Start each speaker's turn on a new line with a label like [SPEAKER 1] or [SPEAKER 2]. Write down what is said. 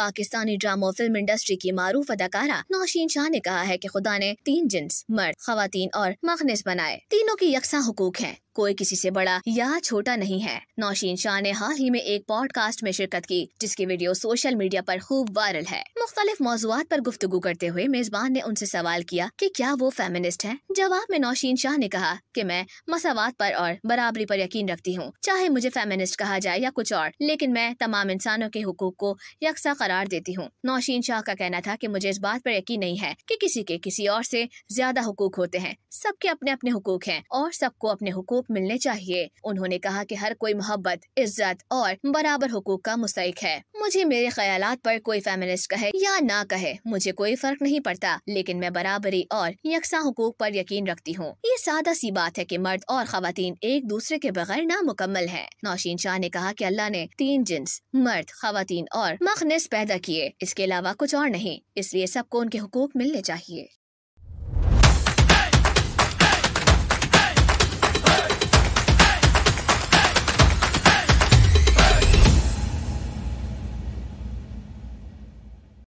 [SPEAKER 1] Pakistani drama और film industry की मारूफ अदाकारा नौशीन शाह ने कहा है की खुदा ने तीन जिन्स मर्द खातन और मखनस बनाए तीनों के यकसा हकूक है कोई किसी से बड़ा या छोटा नहीं है नौशीन शाह ने हाल ही में एक पॉडकास्ट में शिरकत की जिसकी वीडियो सोशल मीडिया पर खूब वायरल है मुख्तलिफ मौजूद पर गुफ्तगु करते हुए मेजबान ने उनसे सवाल किया कि क्या वो फेमिनिस्ट हैं? जवाब में नौशीन शाह ने कहा कि मैं मसावत पर और बराबरी पर यकीन रखती हूँ चाहे मुझे फेमिनिस्ट कहा जाए या कुछ और लेकिन मैं तमाम इंसानों के हकूक को यकसा करार देती हूँ नौशीन शाह का कहना था की मुझे इस बात पर यकीन नहीं है की कि किसी के किसी और ऐसी ज्यादा हकूक होते हैं सबके अपने अपने हकूक है और सबको अपने हकूक हकूक मिलने चाहिए उन्होंने कहा कि हर कोई मोहब्बत इज्जत और बराबर हकूक का मुस्तक है मुझे मेरे ख्याल पर कोई फेमिनिस्ट कहे या ना कहे मुझे कोई फर्क नहीं पड़ता लेकिन मैं बराबरी और यकसा हकूक पर यकीन रखती हूँ ये सादा सी बात है कि मर्द और खातन एक दूसरे के बगैर नामुकम्मल है नौशीन शाह ने कहा कि अल्लाह ने तीन जिन्स मर्द खातन और मखनस पैदा किए इसके अलावा कुछ और नहीं इसलिए सबको उनके हकूक मिलने चाहिए